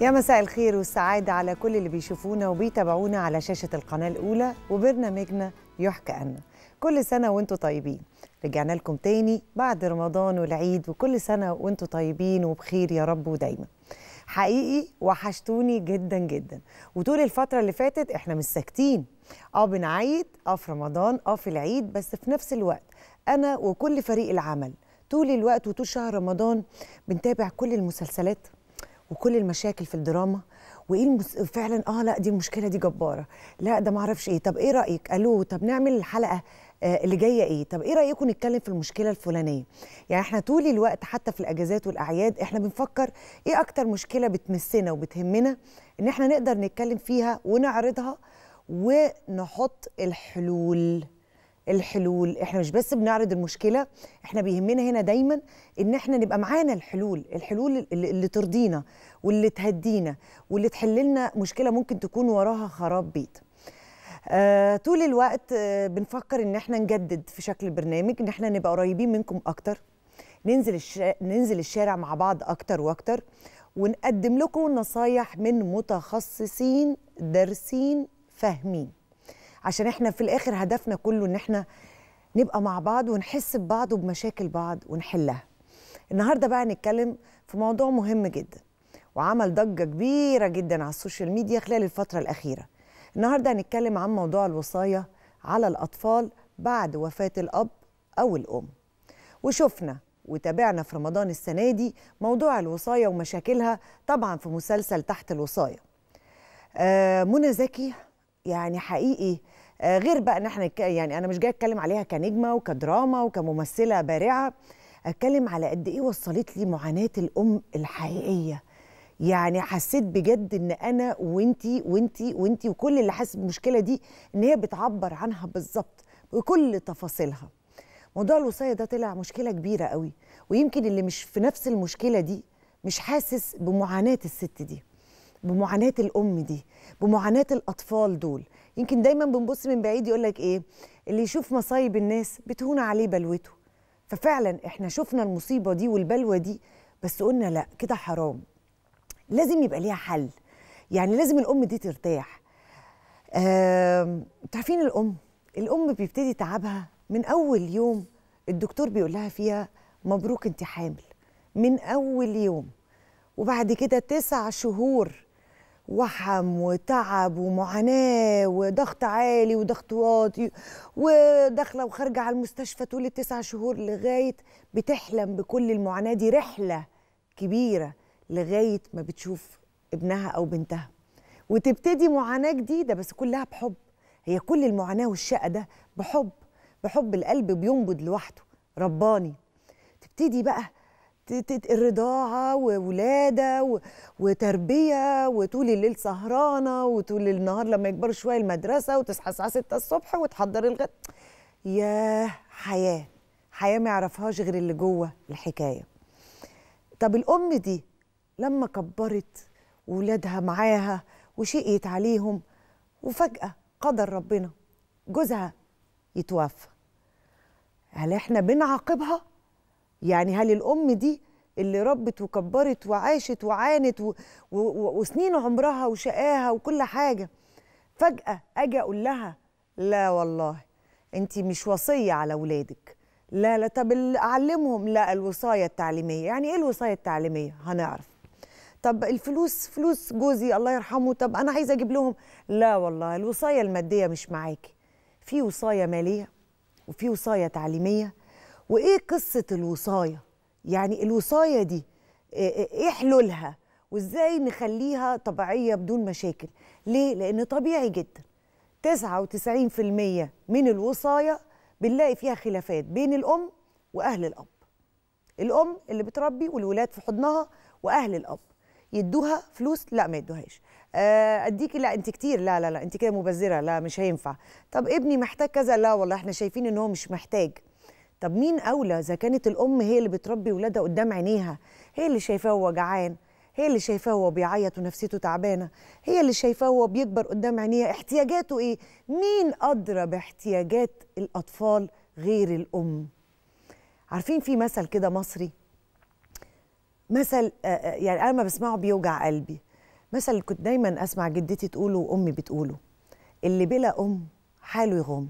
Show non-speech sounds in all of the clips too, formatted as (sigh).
يا مساء الخير والسعادة على كل اللي بيشوفونا وبيتابعونا على شاشة القناة الأولى وبرنامجنا يحكى أنا كل سنة وانتم طيبين رجعنا لكم تاني بعد رمضان والعيد وكل سنة وانتم طيبين وبخير يا رب ودايما حقيقي وحشتوني جدا جدا وطول الفترة اللي فاتت احنا مش ساكتين اه بنعيد اه في رمضان اه في العيد بس في نفس الوقت انا وكل فريق العمل طول الوقت وطول شهر رمضان بنتابع كل المسلسلات وكل المشاكل في الدراما وايه المس... فعلا اه لا دي المشكله دي جباره لا ده ما اعرفش ايه طب ايه رايك الو طب نعمل الحلقه آه اللي جايه ايه طب ايه رايكم نتكلم في المشكله الفلانيه يعني احنا طول الوقت حتى في الاجازات والاعياد احنا بنفكر ايه اكتر مشكله بتمسنا وبتهمنا ان احنا نقدر نتكلم فيها ونعرضها ونحط الحلول الحلول احنا مش بس بنعرض المشكله احنا بيهمنا هنا دايما ان احنا نبقى معانا الحلول الحلول اللي, ترضينا واللي تهدينا واللي تحل لنا مشكله ممكن تكون وراها خراب بيت آه طول الوقت آه بنفكر ان احنا نجدد في شكل البرنامج ان احنا نبقى قريبين منكم اكتر ننزل الشارع ننزل الشارع مع بعض اكتر واكتر ونقدم لكم نصايح من متخصصين دارسين فاهمين عشان احنا في الاخر هدفنا كله ان احنا نبقى مع بعض ونحس ببعض وبمشاكل بعض ونحلها النهارده بقى هنتكلم في موضوع مهم جدا وعمل ضجه كبيره جدا على السوشيال ميديا خلال الفتره الاخيره النهارده هنتكلم عن موضوع الوصايه على الاطفال بعد وفاه الاب او الام وشفنا وتابعنا في رمضان السنه دي موضوع الوصايه ومشاكلها طبعا في مسلسل تحت الوصايه آه منى زكي يعني حقيقي آه، غير بقى ان احنا يعني انا مش جايه اتكلم عليها كنجمه وكدراما وكممثله بارعه اتكلم على قد ايه وصلت لي معاناه الام الحقيقيه يعني حسيت بجد ان انا وانتي وانتي وانتي وكل اللي حاسس بالمشكله دي ان هي بتعبر عنها بالظبط بكل تفاصيلها موضوع الوصايه ده طلع مشكله كبيره قوي ويمكن اللي مش في نفس المشكله دي مش حاسس بمعاناه الست دي بمعاناه الام دي بمعاناه الاطفال دول يمكن دايما بنبص من بعيد يقول لك ايه اللي يشوف مصايب الناس بتهون عليه بلوته ففعلا احنا شفنا المصيبه دي والبلوه دي بس قلنا لا كده حرام لازم يبقى ليها حل يعني لازم الام دي ترتاح تعرفين الام الام بيبتدي تعبها من اول يوم الدكتور بيقول لها فيها مبروك انت حامل من اول يوم وبعد كده تسع شهور وحم وتعب ومعاناه وضغط عالي وضغط واطي وداخله وخارجه على المستشفى طول التسع شهور لغايه بتحلم بكل المعاناه دي رحله كبيره لغايه ما بتشوف ابنها او بنتها وتبتدي معاناه جديده بس كلها بحب هي كل المعاناه والشقه ده بحب بحب القلب بينبض لوحده رباني تبتدي بقى الرضاعة وولادة وتربية وطول الليل سهرانة وطول النهار لما يكبروا شوية المدرسة وتصحى الساعة 6 الصبح وتحضر الغد ياه حياة حياة ما يعرفهاش غير اللي جوه الحكاية طب الأم دي لما كبرت ولادها معاها وشقيت عليهم وفجأة قدر ربنا جوزها يتوفى هل احنا بنعاقبها يعني هل الام دي اللي ربت وكبرت وعاشت وعانت و... و... وسنين عمرها وشقاها وكل حاجه فجاه اجي اقول لها لا والله انت مش وصيه على اولادك لا لا طب اعلمهم لا الوصايه التعليميه يعني ايه الوصايه التعليميه هنعرف طب الفلوس فلوس جوزي الله يرحمه طب انا عايزه اجيب لهم لا والله الوصايه الماديه مش معاكي في وصايه ماليه وفي وصايه تعليميه وايه قصه الوصايه يعني الوصايه دي ايه حلولها وازاي نخليها طبيعيه بدون مشاكل ليه لان طبيعي جدا 99% من الوصايه بنلاقي فيها خلافات بين الام واهل الاب الام اللي بتربي والولاد في حضنها واهل الاب يدوها فلوس لا ما يدوهاش اديكي لا انت كتير لا لا لا انت كده مبذره لا مش هينفع طب ابني محتاج كذا لا والله احنا شايفين ان هو مش محتاج طب مين اولى اذا كانت الام هي اللي بتربي ولادها قدام عينيها هي اللي شايفاه هو جعان هي اللي شايفاه هو بيعيط ونفسيته تعبانه هي اللي شايفاه هو بيكبر قدام عينيها احتياجاته ايه مين ادرى باحتياجات الاطفال غير الام عارفين في مثل كده مصري مثل آه، آه، يعني انا ما بسمعه بيوجع قلبي مثل كنت دايما اسمع جدتي تقوله وامي بتقوله اللي بلا ام حاله يغم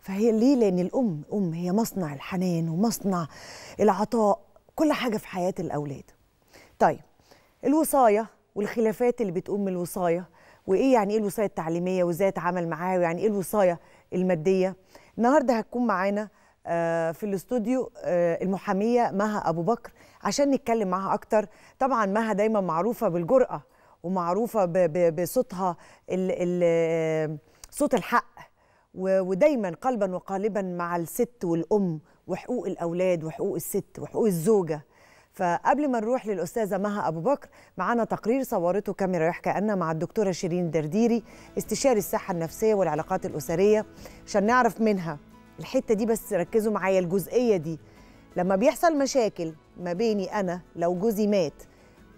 فهي ليه لان الام ام هي مصنع الحنان ومصنع العطاء كل حاجه في حياه الاولاد طيب الوصايه والخلافات اللي بتقوم الوصايه وايه يعني ايه الوصايه التعليميه وازاي اتعامل معاها ويعني ايه الوصايه الماديه النهارده هتكون معانا آه، في الاستوديو آه، المحاميه مها ابو بكر عشان نتكلم معاها اكتر طبعا مها دايما معروفه بالجراه ومعروفه بصوتها آه، صوت الحق ودايما قلبا وقالبا مع الست والام وحقوق الاولاد وحقوق الست وحقوق الزوجه فقبل ما نروح للاستاذه مها ابو بكر معانا تقرير صورته كاميرا يحكى أنا مع الدكتوره شيرين درديري استشاري الصحه النفسيه والعلاقات الاسريه عشان نعرف منها الحته دي بس ركزوا معايا الجزئيه دي لما بيحصل مشاكل ما بيني انا لو جوزي مات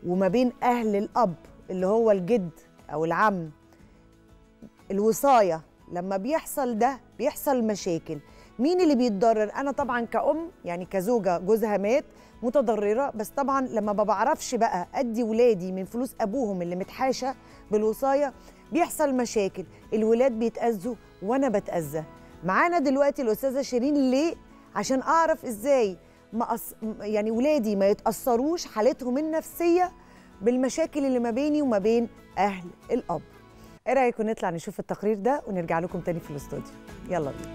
وما بين اهل الاب اللي هو الجد او العم الوصايه لما بيحصل ده بيحصل مشاكل مين اللي بيتضرر انا طبعا كأم يعني كزوجة جوزها مات متضررة بس طبعا لما ما بعرفش بقى ادي ولادي من فلوس ابوهم اللي متحاشة بالوصاية بيحصل مشاكل الولاد بيتأذوا وانا بتأذى معانا دلوقتي الاستاذة شيرين ليه عشان اعرف ازاي ما أص... يعني ولادي ما يتأثروش حالتهم النفسية بالمشاكل اللي ما بيني وما بين اهل الاب ايه رايكم نطلع نشوف التقرير ده ونرجع لكم تاني في الاستوديو يلا بينا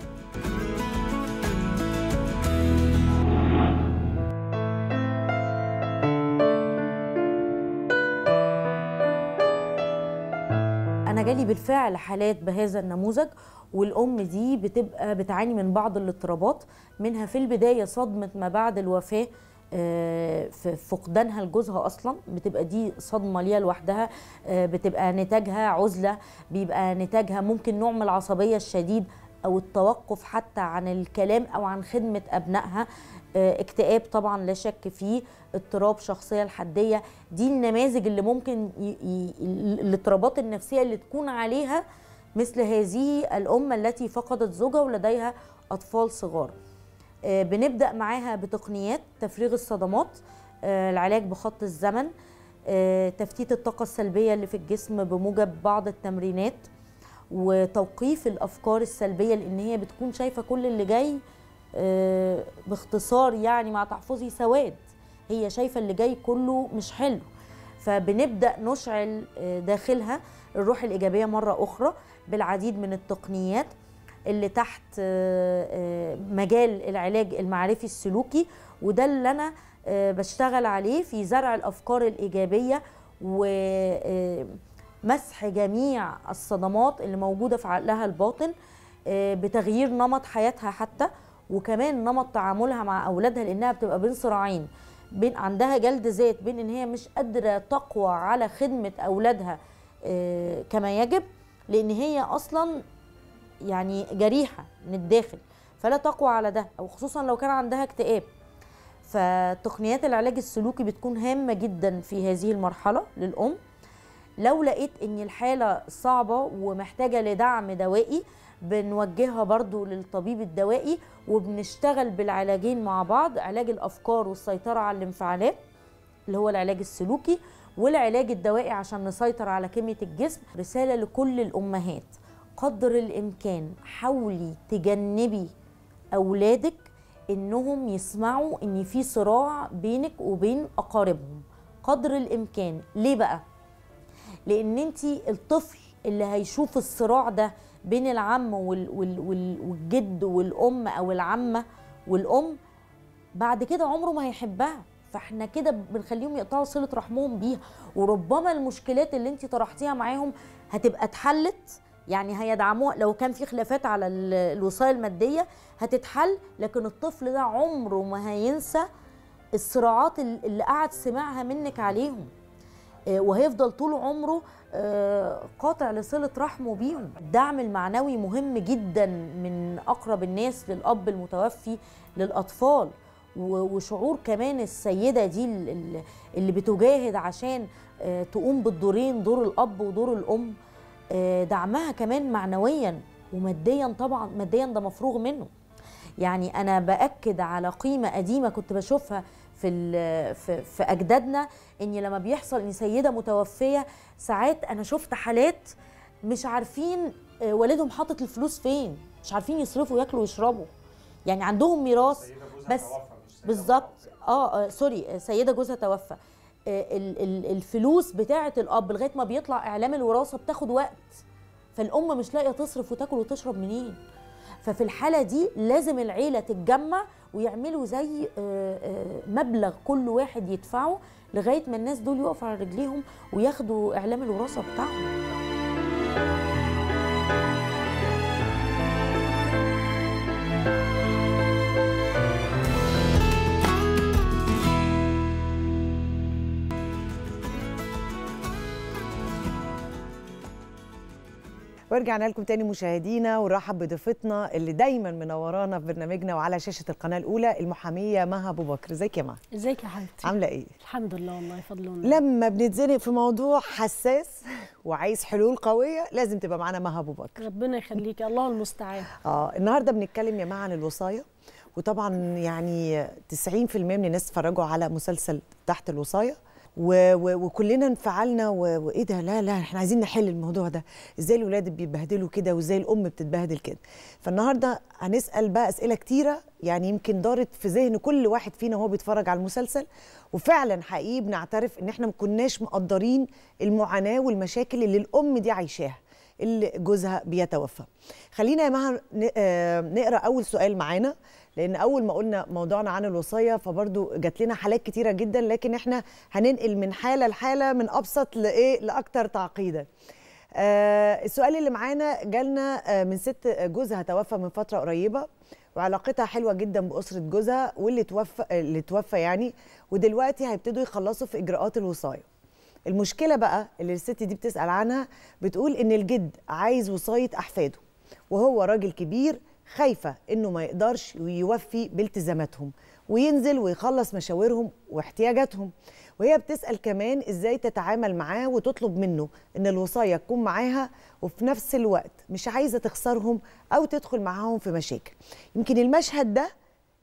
انا جالي بالفعل حالات بهذا النموذج والام دي بتبقى بتعاني من بعض الاضطرابات منها في البدايه صدمه ما بعد الوفاه آه، في فقدانها لجوزها اصلا بتبقى دي صدمه ليها لوحدها آه، بتبقى نتاجها عزله بيبقى نتاجها ممكن نوع من العصبيه الشديد او التوقف حتى عن الكلام او عن خدمه ابنائها آه، اكتئاب طبعا لا شك فيه اضطراب شخصيه الحديه دي النماذج اللي ممكن ي... ي... الاضطرابات النفسيه اللي تكون عليها مثل هذه الام التي فقدت زوجها ولديها اطفال صغار آه، بنبدا معاها بتقنيات تفريغ الصدمات آه، العلاج بخط الزمن آه، تفتيت الطاقه السلبيه اللي في الجسم بموجب بعض التمرينات وتوقيف الافكار السلبيه لان هي بتكون شايفه كل اللي جاي باختصار يعني مع تحفظي سواد هي شايفه اللي جاي كله مش حلو فبنبدا نشعل داخلها الروح الايجابيه مره اخرى بالعديد من التقنيات اللي تحت آه، آه، مجال العلاج المعرفي السلوكي وده اللي انا آه، بشتغل عليه في زرع الافكار الايجابيه ومسح جميع الصدمات اللي موجوده في عقلها الباطن بتغيير نمط حياتها حتى وكمان نمط تعاملها مع اولادها لانها بتبقى بين صراعين بين عندها جلد ذات بين ان هي مش قادره تقوى على خدمه اولادها كما يجب لان هي اصلا يعني جريحه من الداخل فلا تقوى على ده او خصوصا لو كان عندها اكتئاب فتقنيات العلاج السلوكي بتكون هامه جدا في هذه المرحله للام لو لقيت ان الحاله صعبه ومحتاجه لدعم دوائي بنوجهها برضو للطبيب الدوائي وبنشتغل بالعلاجين مع بعض علاج الافكار والسيطره على الانفعالات اللي هو العلاج السلوكي والعلاج الدوائي عشان نسيطر على كميه الجسم رساله لكل الامهات قدر الامكان حاولي تجنبي اولادك انهم يسمعوا ان في صراع بينك وبين اقاربهم قدر الامكان ليه بقى لان انت الطفل اللي هيشوف الصراع ده بين العم والجد والام او العمه والام بعد كده عمره ما هيحبها فاحنا كده بنخليهم يقطعوا صله رحمهم بيها وربما المشكلات اللي انت طرحتيها معاهم هتبقى اتحلت يعني هيدعموها لو كان في خلافات على الوصايه الماديه هتتحل لكن الطفل ده عمره ما هينسى الصراعات اللي قعد سمعها منك عليهم آه، وهيفضل طول عمره آه، قاطع لصله رحمه بيهم الدعم المعنوي مهم جدا من اقرب الناس للاب المتوفي للاطفال وشعور كمان السيده دي اللي بتجاهد عشان آه، تقوم بالدورين دور الاب ودور الام آه، دعمها كمان معنويا وماديا طبعا ماديا ده مفروغ منه يعني انا باكد على قيمه قديمه كنت بشوفها في في, اجدادنا ان لما بيحصل ان سيده متوفيه ساعات انا شفت حالات مش عارفين آه، والدهم حاطط الفلوس فين مش عارفين يصرفوا ياكلوا ويشربوا يعني عندهم ميراث بس بالظبط آه،, اه سوري سيده جوزها توفى آه، الفلوس بتاعه الاب لغايه ما بيطلع اعلام الوراثه بتاخد وقت فالام مش لاقيه تصرف وتاكل وتشرب منين ففي الحاله دي لازم العيله تتجمع ويعملوا زي آه، آه، مبلغ كل واحد يدفعه لغايه ما الناس دول يقفوا على رجليهم وياخدوا اعلام الوراثه بتاعهم ورجعنا لكم تاني مشاهدينا ونرحب بضيفتنا اللي دايما منورانا في برنامجنا وعلى شاشه القناه الاولى المحاميه مها ابو بكر ازيك يا مها ازيك يا حبيبتي عامله ايه الحمد لله والله فضلنا لما بنتزنق في موضوع حساس وعايز حلول قويه لازم تبقى معانا مها ابو بكر ربنا يخليكي الله المستعان اه النهارده بنتكلم يا مها عن الوصايه وطبعا يعني 90% من الناس اتفرجوا على مسلسل تحت الوصايه و... و... وكلنا انفعلنا و... وايه ده لا لا احنا عايزين نحل الموضوع ده ازاي الولاد بيتبهدلوا كده وازاي الام بتتبهدل كده فالنهارده هنسال بقى اسئله كتيره يعني يمكن دارت في ذهن كل واحد فينا وهو بيتفرج على المسلسل وفعلا حقيقي بنعترف ان احنا ما كناش مقدرين المعاناه والمشاكل اللي الام دي عايشاها اللي جوزها بيتوفى خلينا يا مها آه، نقرا اول سؤال معانا لان اول ما قلنا موضوعنا عن الوصايه فبرضو جات لنا حالات كتيره جدا لكن احنا هننقل من حاله لحاله من ابسط لايه لاكثر تعقيدا آه السؤال اللي معانا جالنا آه، من ست جوزها توفى من فتره قريبه وعلاقتها حلوه جدا باسره جوزها واللي توفى آه، اللي توفى يعني ودلوقتي هيبتدوا يخلصوا في اجراءات الوصايه المشكلة بقى اللي الست دي بتسأل عنها بتقول إن الجد عايز وصاية أحفاده وهو راجل كبير خايفه انه ما يقدرش يوفي بالتزاماتهم وينزل ويخلص مشاورهم واحتياجاتهم وهي بتسال كمان ازاي تتعامل معاه وتطلب منه ان الوصايه تكون معاها وفي نفس الوقت مش عايزه تخسرهم او تدخل معاهم في مشاكل يمكن المشهد ده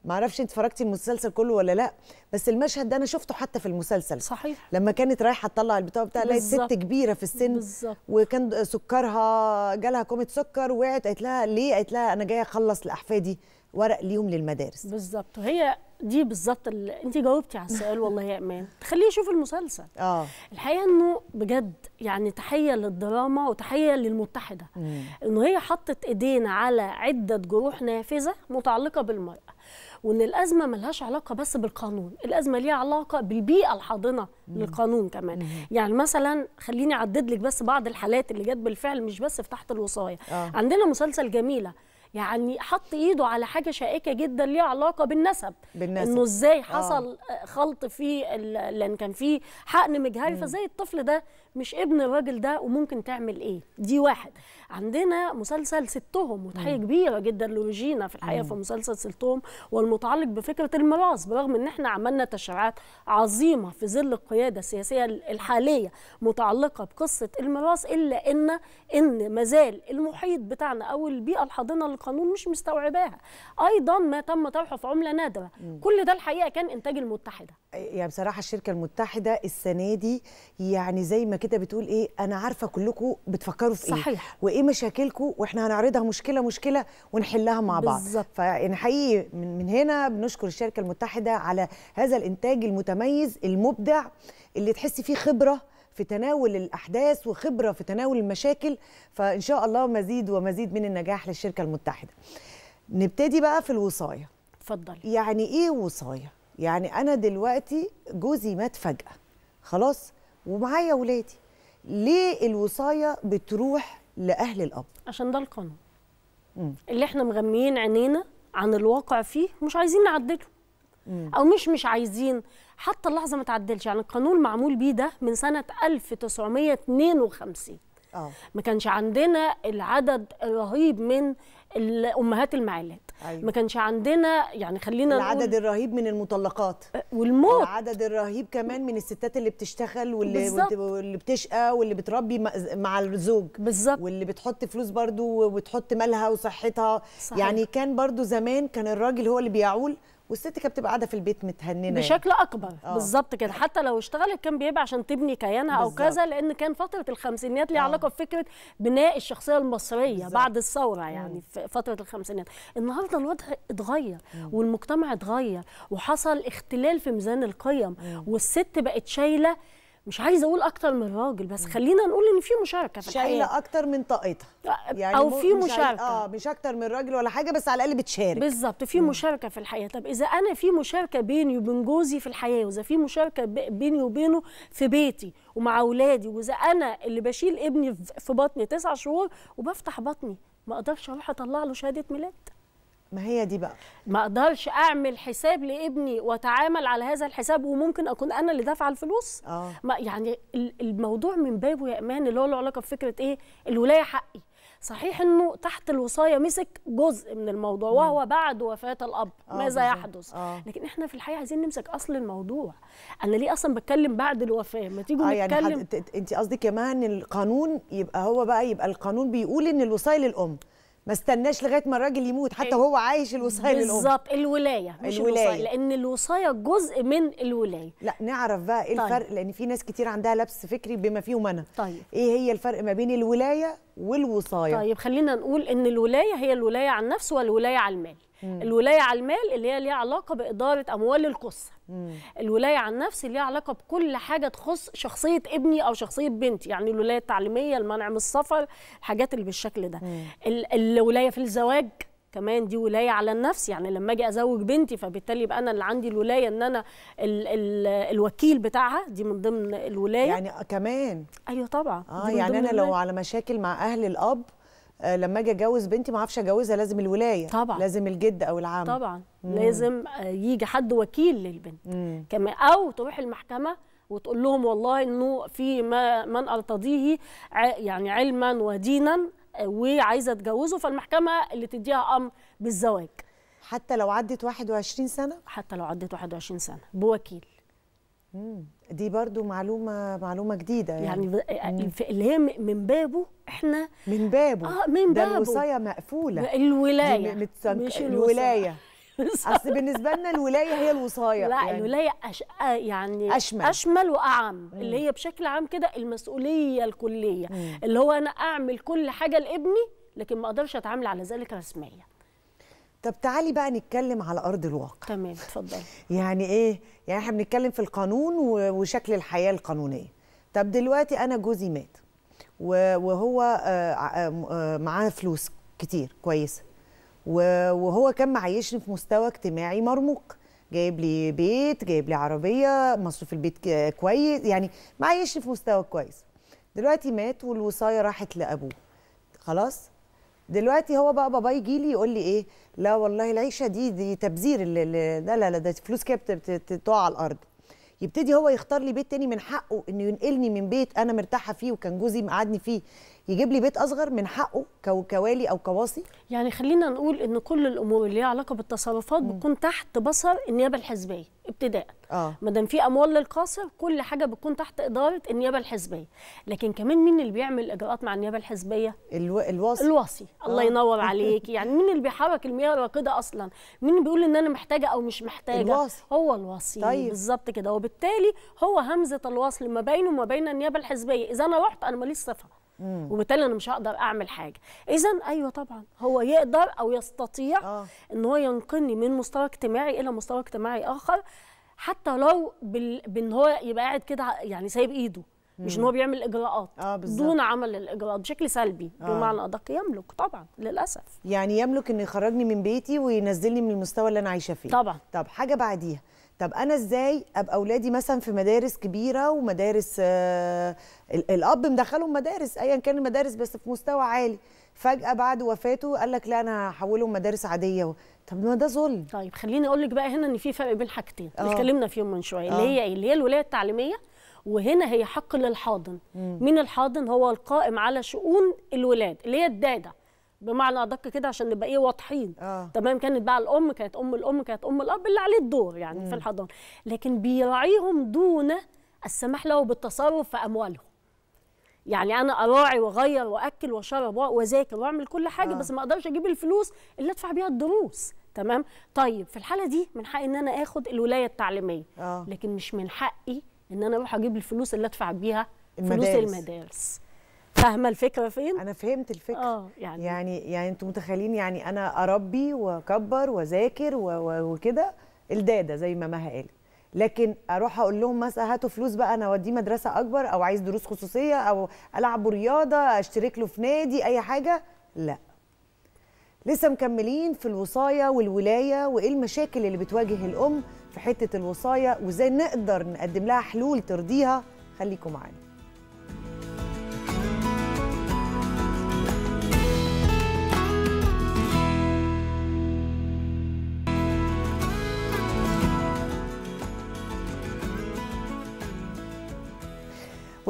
معرفش انت اتفرجتي المسلسل كله ولا لا بس المشهد ده انا شفته حتى في المسلسل صحيح لما كانت رايحه تطلع البتاع بتاعها لقيت ست كبيره في السن بالزبط. وكان سكرها جالها كومه سكر وقعت قالت لها ليه قالت لها انا جايه اخلص لاحفادي ورق ليهم للمدارس بالظبط وهي دي بالظبط انت جاوبتي على السؤال والله يا امان تخليه يشوف المسلسل اه الحقيقه انه بجد يعني تحيه للدراما وتحيه للمتحده انه هي حطت ايدينا على عده جروح نافذه متعلقه بالمراه وان الازمه ملهاش علاقه بس بالقانون الازمه ليها علاقه بالبيئه الحاضنه للقانون كمان مم. يعني مثلا خليني اعدد لك بس بعض الحالات اللي جت بالفعل مش بس في تحت الوصايه آه. عندنا مسلسل جميله يعني حط ايده على حاجه شائكه جدا ليها علاقه بالنسب بالنسب انه ازاي آه. حصل آه. خلط في لان كان في حقن مجهري فازاي الطفل ده مش ابن الراجل ده وممكن تعمل ايه دي واحد عندنا مسلسل ستهم وتحيه كبيره جدا لروجينا في الحقيقه في مسلسل ستهم والمتعلق بفكره الميراث برغم ان احنا عملنا تشريعات عظيمه في ظل القياده السياسيه الحاليه متعلقه بقصه الميراث الا ان ان مازال المحيط بتاعنا او البيئه الحاضنه للقانون مش مستوعباها ايضا ما تم طرحه في عمله نادره كل ده الحقيقه كان انتاج المتحده يعني بصراحه الشركه المتحده السنه دي يعني زي ما كده بتقول ايه انا عارفه كلكم بتفكروا في إيه. صحيح. ايه وايه مشاكلكم واحنا هنعرضها مشكله مشكله ونحلها مع بعض بالظبط فيعني حقيقي من, هنا بنشكر الشركه المتحده على هذا الانتاج المتميز المبدع اللي تحسي فيه خبره في تناول الاحداث وخبره في تناول المشاكل فان شاء الله مزيد ومزيد من النجاح للشركه المتحده نبتدي بقى في الوصايه اتفضل يعني ايه وصايه يعني انا دلوقتي جوزي مات فجاه خلاص ومعايا ولادي ليه الوصايه بتروح لاهل الاب عشان ده القانون اللي احنا مغميين عينينا عن الواقع فيه مش عايزين نعدله مم. او مش مش عايزين حتى اللحظه ما تعدلش يعني القانون معمول بيه ده من سنه 1952 أوه. آه. ما كانش عندنا العدد الرهيب من الامهات المعيلات أيوة. ما كانش عندنا يعني خلينا العدد نقول الرهيب من المطلقات والموت العدد الرهيب كمان من الستات اللي بتشتغل واللي بالزبط. واللي بتشقى واللي بتربي مع الزوج بالظبط واللي بتحط فلوس برضو وبتحط مالها وصحتها صحيح. يعني كان برضو زمان كان الراجل هو اللي بيعول والست كانت بتبقى قاعده في البيت متهننه يعني. بشكل اكبر آه. بالظبط كده حتى لو اشتغلت كان بيبقى عشان تبني كيانها او كذا لان كان فتره الخمسينيات ليها آه. علاقه بفكره بناء الشخصيه المصريه بالزبط. بعد الثوره يعني في فتره الخمسينيات النهارده الوضع اتغير مم. والمجتمع اتغير وحصل اختلال في ميزان القيم مم. والست بقت شايله مش عايزه اقول اكتر من راجل بس خلينا نقول ان في مشاركه في الحياه شايله اكتر من طاقتها يعني او في مشاركه اه مش اكتر من راجل ولا حاجه بس على الاقل بتشارك بالظبط في مشاركه في الحياه طب اذا انا في مشاركه بيني وبين جوزي في الحياه واذا في مشاركه بيني وبينه في بيتي ومع اولادي واذا انا اللي بشيل ابني في بطني تسع شهور وبفتح بطني ما اقدرش اروح اطلع له شهاده ميلاد ما هي دي بقى ما اقدرش اعمل حساب لابني واتعامل على هذا الحساب وممكن اكون انا اللي دافعه الفلوس اه ما يعني الموضوع من بابه يا امان اللي هو له علاقه بفكره ايه الولايه حقي صحيح انه تحت الوصايه مسك جزء من الموضوع مم. وهو بعد وفاه الاب آه ماذا يحدث آه. لكن احنا في الحقيقه عايزين نمسك اصل الموضوع انا ليه اصلا بتكلم بعد الوفاه ما تيجوا آه يعني نتكلم يعني انت قصدك يا القانون يبقى هو بقى يبقى القانون بيقول ان الوصايه للام ما استناش لغايه ما الراجل يموت حتى إيه. وهو عايش الوصايه للام بالظبط الولايه مش الولايه الوصاية لان الوصايه جزء من الولايه لا نعرف بقى ايه طيب. الفرق لان في ناس كتير عندها لبس فكري بما فيهم انا طيب ايه هي الفرق ما بين الولايه والوصايه طيب خلينا نقول ان الولايه هي الولايه على النفس والولايه على المال الولايه على المال اللي هي ليها علاقه باداره اموال القصه مم. الولايه عن نفسي ليها علاقه بكل حاجه تخص شخصيه ابني او شخصيه بنتي يعني الولايه التعليميه المنع من السفر الحاجات اللي بالشكل ده الولايه في الزواج كمان دي ولايه على النفس يعني لما اجي ازوج بنتي فبالتالي يبقى انا اللي عندي الولايه ان انا الـ الـ الوكيل بتاعها دي من ضمن الولايه يعني آه، كمان ايوه طبعا اه يعني انا الولاية. لو على مشاكل مع اهل الاب آه، لما اجي اجوز بنتي ما اعرفش اجوزها لازم الولايه طبعا لازم الجد او العم طبعا مم. لازم آه، يجي حد وكيل للبنت كما او تروح المحكمه وتقول لهم والله انه في ما من ارتضيه يعني علما ودينا آه، وعايزه اتجوزه فالمحكمه اللي تديها امر بالزواج حتى لو عدت 21 سنه حتى لو عدت 21 سنه بوكيل مم. دي برضو معلومة معلومة جديدة يعني, يعني آه، اللي هي من بابه احنا من بابه اه من بابه ده الوصاية مقفولة الولاية مش الولاية (laughs) اصل بالنسبه لنا الولايه هي الوصايه لا يعني. الولايه أش... آه، يعني اشمل اشمل واعم مم. اللي هي بشكل عام كده المسؤوليه الكليه مم. اللي هو انا اعمل كل حاجه لابني لكن ما اقدرش اتعامل على ذلك رسميا طب تعالي بقى نتكلم على ارض الواقع تمام اتفضلي (laughs) يعني ايه يعني احنا بنتكلم في القانون وشكل الحياه القانونيه طب دلوقتي انا جوزي مات وهو آه، آه، معاه فلوس كتير كويسه وهو كان معيشني في مستوى اجتماعي مرموق جايب لي بيت جايب لي عربيه مصروف البيت كويس يعني معيشني في مستوى كويس دلوقتي مات والوصايه راحت لابوه خلاص دلوقتي هو بقى بابا يجي لي يقول لي ايه لا والله العيشه دي دي تبذير لا لا لا ده فلوس كده بتقع على الارض يبتدي هو يختار لي بيت تاني من حقه انه ينقلني من بيت انا مرتاحه فيه وكان جوزي مقعدني فيه يجيب لي بيت اصغر من حقه كوالي او كواصي يعني خلينا نقول ان كل الامور اللي ليها علاقه بالتصرفات بتكون تحت بصر النيابه الحزبيه ابتداء آه. ما دام في اموال للقاصر كل حاجه بتكون تحت اداره النيابه الحزبيه لكن كمان مين اللي بيعمل اجراءات مع النيابه الحزبيه الو... الواصي الواصي آه. الله ينور (laughs) عليك يعني مين اللي بيحرك المياه الراكده اصلا مين بيقول ان انا محتاجه او مش محتاجه الواصي. هو الواصي طيب. بالظبط كده وبالتالي هو همزه الوصل ما بينه وما بين النيابه الحزبيه اذا انا رحت انا ماليش صفه وبالتالي انا مش هقدر اعمل حاجه اذا ايوه طبعا هو يقدر او يستطيع آه. ان هو ينقلني من مستوى اجتماعي الى مستوى اجتماعي اخر حتى لو بال... بان هو يبقى قاعد كده يعني سايب ايده مش ان هو بيعمل اجراءات آه دون عمل الاجراءات بشكل سلبي آه. بمعنى ادق يملك طبعا للاسف يعني يملك انه يخرجني من بيتي وينزلني من المستوى اللي انا عايشه فيه طبعا طب حاجه بعديها طب انا ازاي ابقى اولادي مثلا في مدارس كبيره ومدارس آه الاب مدخلهم مدارس ايا كان المدارس بس في مستوى عالي فجاه بعد وفاته قال لك لا انا هحولهم مدارس عاديه طب ما ده ظلم طيب خليني اقول لك بقى هنا ان في فرق بين حاجتين اللي آه. اتكلمنا فيهم من شويه اللي آه. هي ايه اللي هي الولايه التعليميه وهنا هي حق للحاضن مين الحاضن هو القائم على شؤون الولاد اللي هي الداده بمعنى ادق كده عشان نبقى ايه واضحين آه. تمام كانت بقى الام كانت ام الام كانت ام الاب اللي عليه الدور يعني مم. في الحضانه لكن بيراعيهم دون السماح له بالتصرف في اموالهم يعني انا اراعي واغير واكل واشرب واذاكر واعمل كل حاجه آه. بس ما اقدرش اجيب الفلوس اللي ادفع بيها الدروس تمام طيب في الحاله دي من حقي ان انا اخد الولايه التعليميه آه. لكن مش من حقي ان انا اروح اجيب الفلوس اللي ادفع بيها المدارس. فلوس المدارس فاهمه الفكره فين انا فهمت الفكره اه يعني يعني يعني انتوا متخيلين يعني انا اربي واكبر واذاكر وكده الداده زي ما مها قالت لكن اروح اقول لهم مثلا هاتوا فلوس بقى انا اوديه مدرسه اكبر او عايز دروس خصوصيه او العبه رياضه اشترك له في نادي اي حاجه لا لسه مكملين في الوصايه والولايه وايه المشاكل اللي بتواجه الام في حته الوصايه وازاي نقدر نقدم لها حلول ترضيها خليكم معانا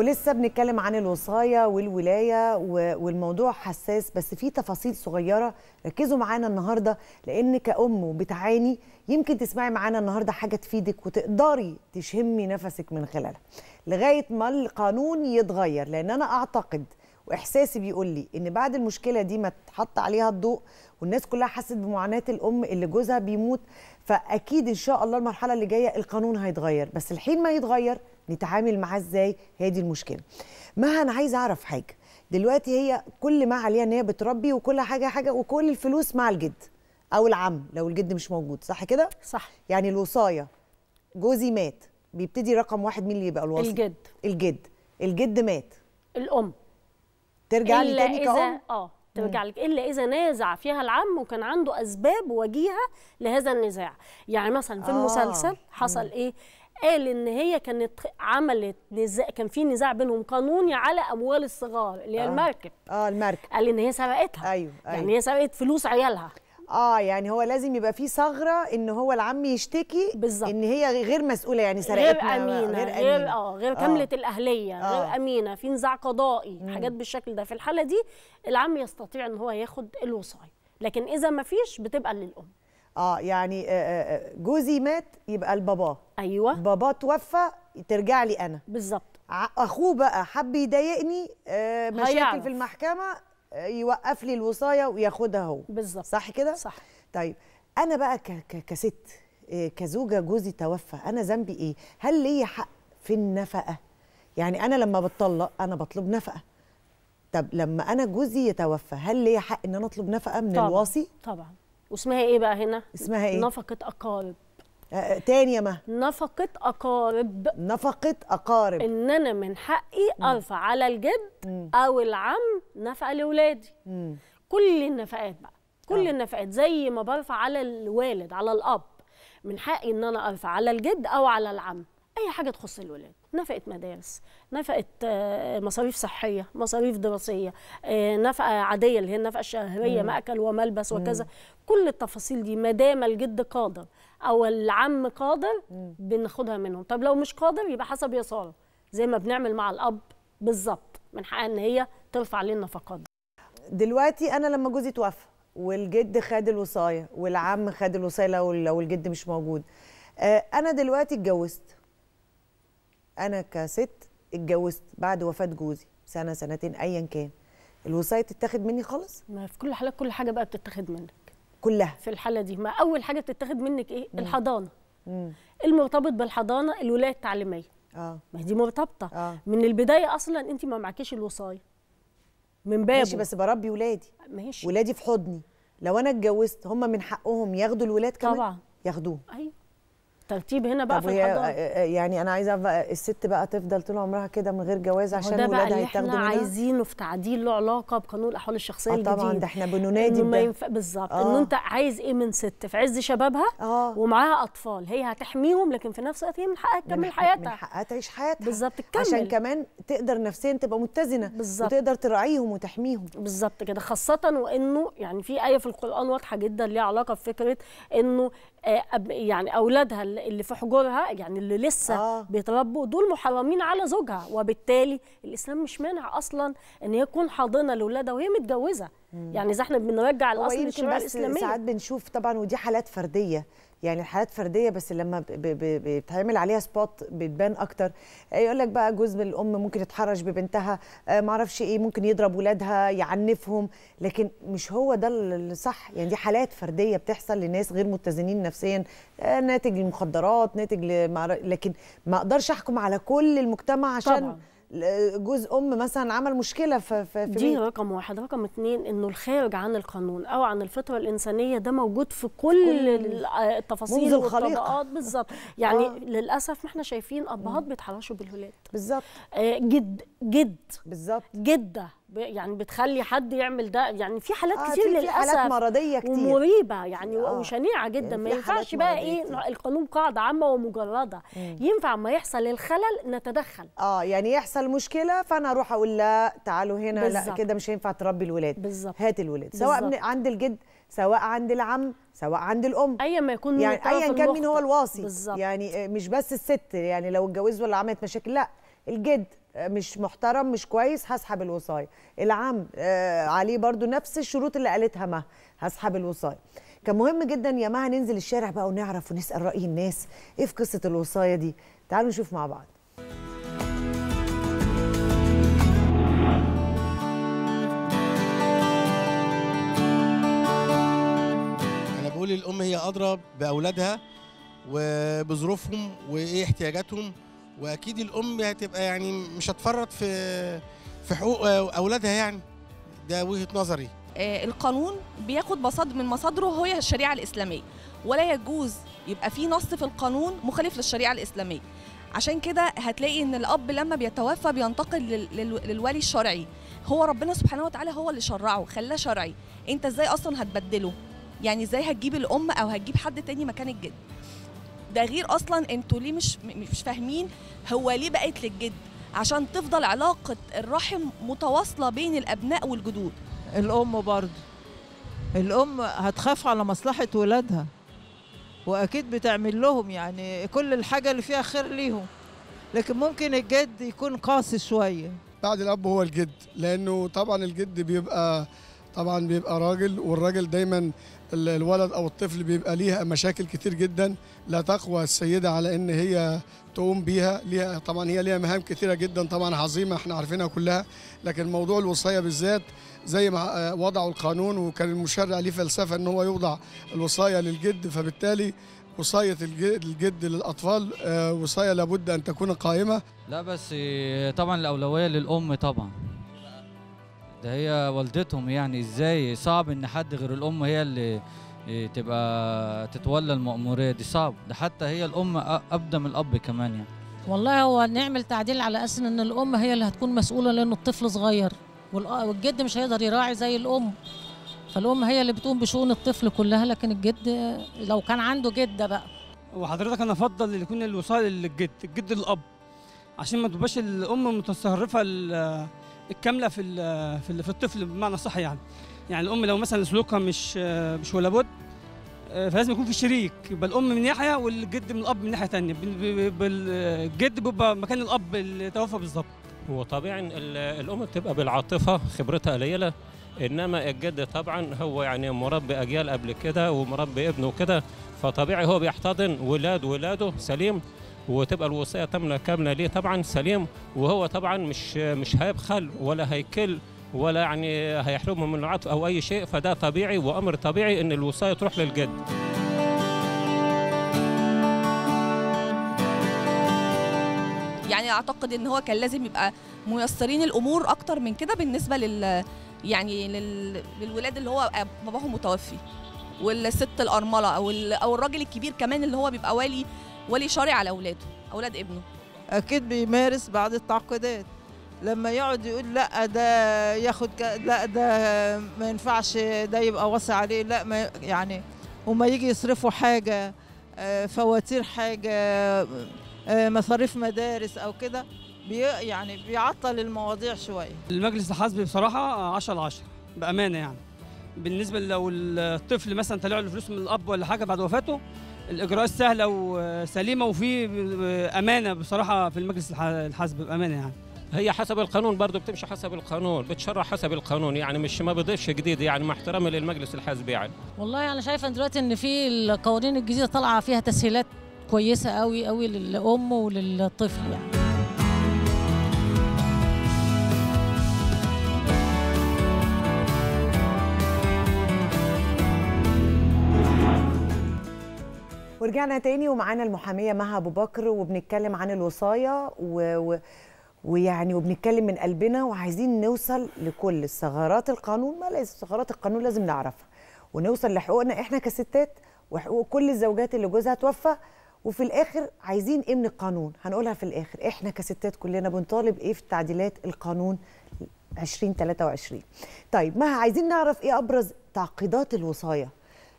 ولسه بنتكلم عن الوصايه والولايه والموضوع حساس بس في تفاصيل صغيره ركزوا معانا النهارده لان كأم وبتعاني يمكن تسمعي معانا النهارده حاجه تفيدك وتقدري تشمي نفسك من خلالها لغايه ما القانون يتغير لان انا اعتقد واحساسي بيقول لي ان بعد المشكله دي ما اتحط عليها الضوء والناس كلها حست بمعاناه الام اللي جوزها بيموت فاكيد ان شاء الله المرحله اللي جايه القانون هيتغير بس الحين ما يتغير نتعامل معاه ازاي هي دي المشكله مها انا عايزه اعرف حاجه دلوقتي هي كل ما عليها ان هي بتربي وكل حاجه حاجه وكل الفلوس مع الجد او العم لو الجد مش موجود صح كده صح يعني الوصايه جوزي مات بيبتدي رقم واحد مين اللي يبقى الوصي الجد الجد الجد مات الام ترجع لي تاني كأم اه ترجع لك الا اذا نازع فيها العم وكان عنده اسباب وجيهه لهذا النزاع يعني مثلا في آه. المسلسل حصل مم. ايه قال ان هي كانت عملت نزاع كان في نزاع بينهم قانوني على اموال الصغار اللي هي آه. المركب اه المركب قال ان هي سرقتها ايوه, أيوه. يعني هي سرقت فلوس عيالها اه يعني هو لازم يبقى في ثغره ان هو العم يشتكي بالزبط. ان هي غير مسؤوله يعني سرقتها غير امينه غير امينه غير اه غير آه. كامله آه. الاهليه آه. غير امينه في نزاع قضائي مم. حاجات بالشكل ده في الحاله دي العم يستطيع ان هو ياخد الوصايه لكن اذا ما فيش بتبقى للام اه يعني آه، آه، آه، جوزي مات يبقى البابا ايوه بابا توفى ترجع لي انا بالظبط اخوه بقى حب يضايقني مشاكل في المحكمه يوقف لي الوصايه وياخدها هو بالظبط صح كده صح طيب انا بقى كست كزوجه جوزي توفى انا ذنبي ايه هل ليا حق في النفقه يعني انا لما بتطلق انا بطلب نفقه طب لما انا جوزي يتوفى هل ليا حق ان انا اطلب نفقه من طبعًا. الواصي طبعا واسمها ايه بقى هنا اسمها ايه نفقه اقارب تاني يا مها نفقه اقارب نفقه اقارب ان انا من حقي ارفع على الجد مم. او العم نفقه لاولادي كل النفقات بقى كل أوه. النفقات زي ما برفع على الوالد على الاب من حقي ان انا ارفع على الجد او على العم اي حاجه تخص الولاد نفقت مدارس نفقت آه، مصاريف صحيه مصاريف دراسيه آه، نفقه عاديه اللي هي النفقه الشهريه ماكل وملبس وكذا كل التفاصيل دي ما دام الجد قادر او العم قادر بناخدها منهم طب لو مش قادر يبقى حسب يساره زي ما بنعمل مع الاب بالظبط من حقها ان هي ترفع لنا النفقات دلوقتي انا لما جوزي توفى والجد خد الوصايه والعم خد الوصايه لو الجد مش موجود آه، انا دلوقتي اتجوزت انا كست اتجوزت بعد وفاه جوزي سنه سنتين ايا كان الوصايه تتاخد مني خالص ما في كل حالات كل حاجه بقى بتتاخد منك كلها في الحاله دي ما اول حاجه بتتاخد منك ايه مم. الحضانه مم. المرتبط بالحضانه الولايه التعليميه اه ما دي مرتبطه آه. من البدايه اصلا انت ما معكيش الوصايه من بابه ماشي بس بربي ولادي ماشي ولادي في حضني لو انا اتجوزت هم من حقهم ياخدوا الولاد كمان طبعا ياخدوهم ايوه الترتيب هنا بقى في الحضانه آه، آه، يعني انا عايزه بقى الست بقى تفضل طول عمرها كده من غير جواز عشان ولادها هيتاخدوا منها عايزينه في تعديل له علاقه بقانون الاحوال الشخصيه آه، الجديد طبعا ده احنا بننادي ما ينفع بالظبط آه. ان انت عايز ايه من ست في عز شبابها آه. ومعاها اطفال هي هتحميهم لكن في نفس الوقت هي من حقها تكمل حياتها من حقها تعيش حياتها بالظبط تكمل عشان كمان تقدر نفسيا تبقى متزنه بالظبط وتقدر تراعيهم وتحميهم بالظبط كده خاصه وانه يعني في ايه في القران واضحه جدا ليها علاقه بفكره انه آه، يعني اولادها اللي في حجورها يعني اللي لسه آه. بيتربوا دول محرمين على زوجها وبالتالي الاسلام مش مانع اصلا ان يكون حاضنه لاولادها وهي متجوزه مم. يعني اذا احنا بنرجع الاصل للشريعه الاسلاميه ساعات بنشوف طبعا ودي حالات فرديه يعني الحالات فرديه بس لما بيتعمل عليها سبوت بتبان اكتر يقول لك بقى جزء من الام ممكن يتحرش ببنتها آه، ما اعرفش ايه ممكن يضرب ولادها يعنفهم لكن مش هو ده الصح يعني دي حالات فرديه بتحصل لناس غير متزنين نفسيا آه، ناتج للمخدرات ناتج لكن ما اقدرش احكم على كل المجتمع عشان طبعا. جوز ام مثلا عمل مشكله في في دي رقم واحد رقم اثنين انه الخارج عن القانون او عن الفطره الانسانيه ده موجود في كل, كل التفاصيل والطبقات بالظبط يعني آه. للاسف ما احنا شايفين ابهات بيتحرشوا بالولاد بالظبط آه جد جد بالظبط جده يعني بتخلي حد يعمل ده يعني في حالات آه كتير في للاسف حالات مرضيه كتير ومريبه يعني آه وشنيعه جدا يعني ما ينفعش بقى ايه القانون قاعده عامه ومجرده ينفع ما يحصل الخلل نتدخل اه يعني يحصل مشكله فانا اروح اقول لا تعالوا هنا لا كده مش هينفع تربي الولاد بالزبط. هات الولاد سواء عند الجد سواء عند العم سواء عند الام ايا ما يكون يعني ايا كان مين هو الواصي بالزبط. يعني آه، مش بس الست يعني لو اتجوزوا ولا عملت مشاكل لا الجد مش محترم مش كويس هسحب الوصايه العم آه، عليه برضو نفس الشروط اللي قالتها مها هسحب الوصايه كان مهم جدا يا مها ننزل الشارع بقى ونعرف ونسال راي الناس ايه في قصه الوصايه دي تعالوا نشوف مع بعض انا بقول الام هي ادرى باولادها وبظروفهم وايه احتياجاتهم واكيد الام هتبقى يعني مش هتفرط في في حقوق اولادها يعني ده وجهه نظري آه، القانون بياخد مصادر من مصادره هو الشريعه الاسلاميه ولا يجوز يبقى في نص في القانون مخالف للشريعه الاسلاميه عشان كده هتلاقي ان الاب لما بيتوفى بينتقل للولي الشرعي هو ربنا سبحانه وتعالى هو اللي شرعه خلاه شرعي انت ازاي اصلا هتبدله يعني ازاي هتجيب الام او هتجيب حد تاني مكان الجد ده غير اصلا انتوا ليه مش مش فاهمين هو ليه بقت للجد عشان تفضل علاقه الرحم متواصله بين الابناء والجدود الام برضه الام هتخاف على مصلحه ولادها واكيد بتعمل لهم يعني كل الحاجه اللي فيها خير ليهم لكن ممكن الجد يكون قاسي شويه بعد الاب هو الجد لانه طبعا الجد بيبقى طبعا بيبقى راجل والراجل دايما الولد او الطفل بيبقى ليها مشاكل كتير جدا لا تقوى السيده على ان هي تقوم بيها ليها طبعا هي ليها مهام كتيره جدا طبعا عظيمه احنا عارفينها كلها لكن موضوع الوصيه بالذات زي ما وضعوا القانون وكان المشرع ليه فلسفه ان هو يوضع الوصايه للجد فبالتالي وصاية الجد للأطفال آه، وصاية لابد أن تكون قائمة لا بس آه، طبعا الأولوية للأم طبعا ده هي والدتهم يعني ازاي صعب ان حد غير الام هي اللي تبقى تتولى المأمورية دي صعب ده حتى هي الأم ابدا من الأب كمان يعني والله هو نعمل تعديل على أساس إن الأم هي اللي هتكون مسؤولة لأن الطفل صغير والجد مش هيقدر يراعي زي الأم فالأم هي اللي بتقوم بشؤون الطفل كلها لكن الجد لو كان عنده جدة بقى وحضرتك أنا أفضل يكون الوصال للجد الجد الاب عشان ما تبقاش الأم متصرفه الكامله في في الطفل بمعنى صح يعني يعني الام لو مثلا سلوكها مش مش ولا بد آه، فلازم يكون في شريك يبقى الام من ناحيه والجد من الاب من ناحيه ثانيه الجد بيبقى مكان الاب اللي توفى بالظبط هو طبيعي الام بتبقى بالعاطفه خبرتها قليله انما الجد طبعا هو يعني مربي اجيال قبل كده ومربي ابنه كده فطبيعي هو بيحتضن ولاد ولاده سليم وتبقى الوصيه تامنه كامله ليه طبعا سليم وهو طبعا مش مش هيبخل ولا هيكل ولا يعني هيحرمهم من العطف او اي شيء فده طبيعي وامر طبيعي ان الوصايه تروح للجد يعني اعتقد ان هو كان لازم يبقى ميسرين الامور اكتر من كده بالنسبه لل يعني لل... للولاد اللي هو باباهم متوفي والست الارمله او ال... او الراجل الكبير كمان اللي هو بيبقى والي ولي شرع على اولاده اولاد ابنه اكيد بيمارس بعض التعقيدات لما يقعد يقول لا ده ياخد لا ده ما ينفعش ده يبقى واسع عليه لا ما يعني وما يجي يصرفوا حاجه آه، فواتير حاجه آه، مصاريف مدارس او كده بي يعني بيعطل المواضيع شويه المجلس الحزبي بصراحه 10 على 10 بامانه يعني بالنسبه لو الطفل مثلا طلع له فلوس من الاب ولا حاجه بعد وفاته الاجراءات سهله وسليمه وفي امانه بصراحه في المجلس الحاسب بامانه يعني هي حسب القانون برضه بتمشي حسب القانون بتشرع حسب القانون يعني مش ما بضيفش جديد يعني مع احترامي للمجلس الحزبي يعني والله انا شايفه دلوقتي ان في القوانين الجديده طالعه فيها تسهيلات كويسه قوي قوي للام وللطفل يعني ورجعنا تاني ومعانا المحاميه مها ابو بكر وبنتكلم عن الوصايه و... و... ويعني وبنتكلم من قلبنا وعايزين نوصل لكل ثغرات القانون ما لازم ثغرات القانون لازم نعرفها ونوصل لحقوقنا احنا كستات وحقوق كل الزوجات اللي جوزها توفى وفي الاخر عايزين ايه من القانون هنقولها في الاخر احنا كستات كلنا بنطالب ايه في تعديلات القانون 2023 طيب مها عايزين نعرف ايه ابرز تعقيدات الوصايه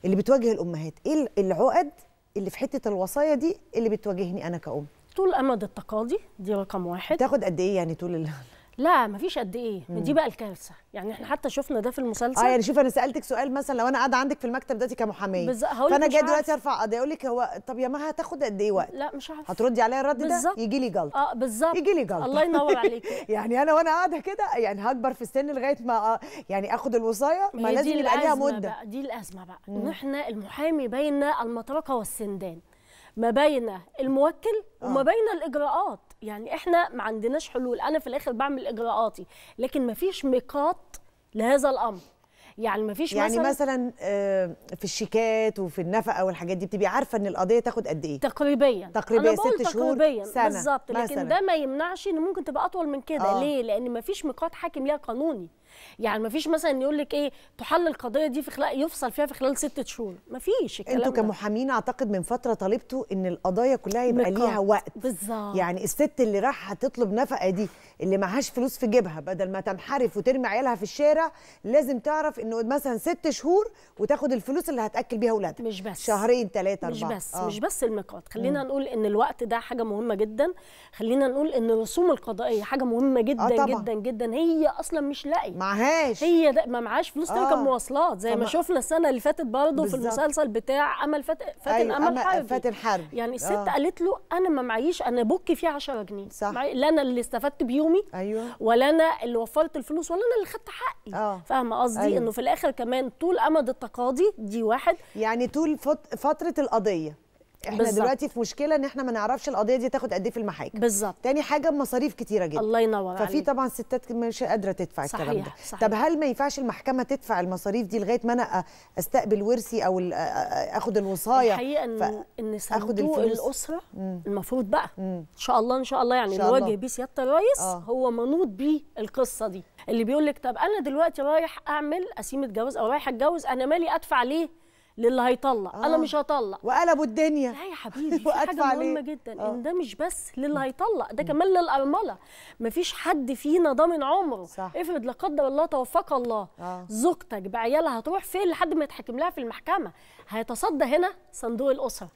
اللي بتواجه الامهات ايه العقد اللي في حته الوصايا دي اللي بتواجهني انا كأم طول امد التقاضي دي رقم واحد تاخد قد ايه يعني طول ال... لا مفيش قد ايه مم. دي بقى الكارثه يعني احنا حتى شفنا ده في المسلسل اه يعني شوف انا سالتك سؤال مثلا لو انا قاعده عندك في المكتب دلوقتي كمحاميه فانا جاي دلوقتي ارفع قضيه اقول لك هو طب يا مها هتاخد قد ايه وقت لا مش عارفه هتردي عليا الرد ده يجي لي جلطه اه بالظبط يجي لي جلطه الله ينور عليك (laughs) يعني انا وانا قاعده كده يعني هكبر في السن لغايه ما آه، يعني اخد الوصايه ما لازم يبقى ليها مده بقى دي الازمه بقى ان احنا المحامي بين المطرقه والسندان ما بين الموكل وما آه. بين الاجراءات يعني احنا ما عندناش حلول انا في الاخر بعمل اجراءاتي لكن ما فيش ميقات لهذا الامر يعني ما فيش يعني مثلا, مثلا آه، في الشيكات وفي النفقه والحاجات دي بتبقى عارفه ان القضيه تاخد قد ايه تقريبا تقريبا ست شهور سنه بالظبط لكن ده ما يمنعش ان ممكن تبقى اطول من كده آه. ليه لان ما فيش ميقات حاكم ليها قانوني يعني ما فيش مثلا يقول لك ايه تحل القضيه دي في خلال يفصل فيها في خلال ستة شهور ما فيش الكلام انتوا كمحامين اعتقد من فتره طالبتوا ان القضايا كلها يبقى ليها وقت بالظبط يعني الست اللي راح هتطلب نفقه دي اللي معهاش فلوس في جيبها بدل ما تنحرف وترمي عيالها في الشارع لازم تعرف انه مثلا ست شهور وتاخد الفلوس اللي هتاكل بيها اولادها مش بس شهرين ثلاثه اربعه مش بس آه. مش بس الميقات خلينا مم. نقول ان الوقت ده حاجه مهمه جدا خلينا نقول ان الرسوم القضائيه حاجه مهمه جدا آه طبعًا. جدا جدا هي اصلا مش لاقي معهاش هي ده ما معهاش فلوس آه. تركب مواصلات زي ما شفنا السنه اللي فاتت برضه في المسلسل بتاع امل فاتن أيوة امل حرب فاتن حرب يعني آه. الست آه. قالت له انا ما معيش انا بكي فيه 10 جنيه صح لا انا اللي استفدت بيومي ايوه ولا انا اللي وفرت الفلوس ولا انا اللي خدت حقي آه. فاهمه قصدي أيوة. انه في الاخر كمان طول امد التقاضي دي واحد يعني طول فتره القضيه احنا بالزبط. دلوقتي في مشكله ان احنا ما نعرفش القضيه دي تاخد قد ايه في المحاكم بالظبط تاني حاجه مصاريف كتيره جدا الله ينور ففي طبعا ستات مش قادره تدفع صحيح. الكلام ده صحيح. طب هل ما ينفعش المحكمه تدفع المصاريف دي لغايه ما انا استقبل ورثي او اخد الوصايه الحقيقه ان ف... ان صندوق الاسره مم. المفروض بقى مم. ان شاء الله ان شاء الله يعني نواجه بيه سياده الرئيس آه. هو منوط بيه القصه دي اللي بيقول لك طب انا دلوقتي رايح اعمل قسيمه جواز او رايح اتجوز انا مالي ادفع ليه للي هيطلق آه. انا مش هطلق وقلبوا الدنيا لا يا حبيبي في (laughs) حاجه مهمه جدا آه. ان ده مش بس للي هيطلق ده كمان للارمله مفيش حد فينا ضامن عمره صح. افرض لا قدر الله توفق الله آه. زوجتك بعيالها هتروح فين لحد ما يتحكم لها في المحكمه هيتصدى هنا صندوق الاسره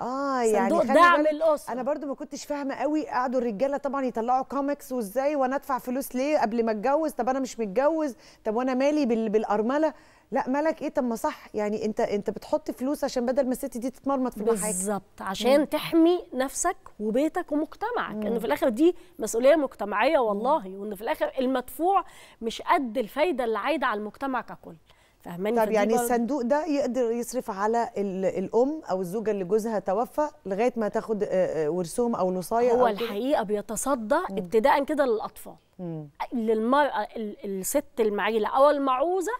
اه يعني صندوق دعم الاسره انا برضو ما كنتش فاهمه قوي قعدوا الرجاله طبعا يطلعوا كوميكس وازاي وانا ادفع فلوس ليه قبل ما اتجوز طب انا مش متجوز طب وانا مالي بالارمله لا مالك ايه طب ما صح يعني انت انت بتحط فلوس عشان بدل ما الست دي تتمرمط في المحاكم بالظبط عشان مم. تحمي نفسك وبيتك ومجتمعك مم. ان في الاخر دي مسؤوليه مجتمعيه والله مم. وان في الاخر المدفوع مش قد الفايده اللي عايده على المجتمع ككل فاهماني طب يعني الصندوق ده يقدر يصرف على الام او الزوجه اللي جوزها توفى لغايه ما تاخد آه، آه، ورثهم او الوصايه هو أو الحقيقه بيتصدى ابتداء كده للاطفال مم. للمراه الست المعيله او المعوزه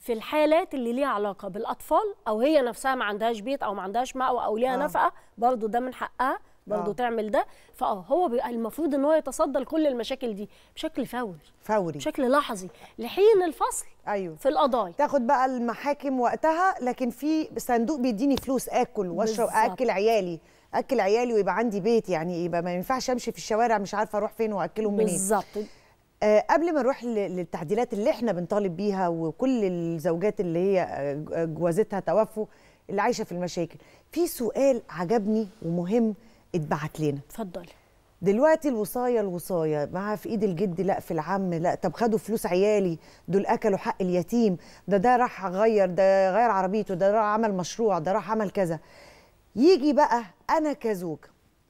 في الحالات اللي ليها علاقه بالاطفال او هي نفسها ما عندهاش بيت او ما عندهاش مأوى او ليها آه. نفقه برضه ده من حقها برضه آه. تعمل ده فاه هو بيبقى المفروض ان هو يتصدى لكل المشاكل دي بشكل فوري فوري بشكل لحظي لحين الفصل ايوه في القضايا تاخد بقى المحاكم وقتها لكن في صندوق بيديني فلوس اكل واشرب اكل عيالي اكل عيالي ويبقى عندي بيت يعني يبقى ما ينفعش امشي في الشوارع مش عارفه اروح فين واكلهم منين بالظبط آه، قبل ما نروح للتعديلات اللي احنا بنطالب بيها وكل الزوجات اللي هي آه، آه، جوازتها توفوا اللي عايشه في المشاكل في سؤال عجبني ومهم اتبعت لنا اتفضلي دلوقتي الوصايه الوصايه معاها في ايد الجد لا في العم لا طب خدوا فلوس عيالي دول اكلوا حق اليتيم ده ده راح غير ده غير عربيته ده راح عمل مشروع ده راح عمل كذا يجي بقى انا كزوج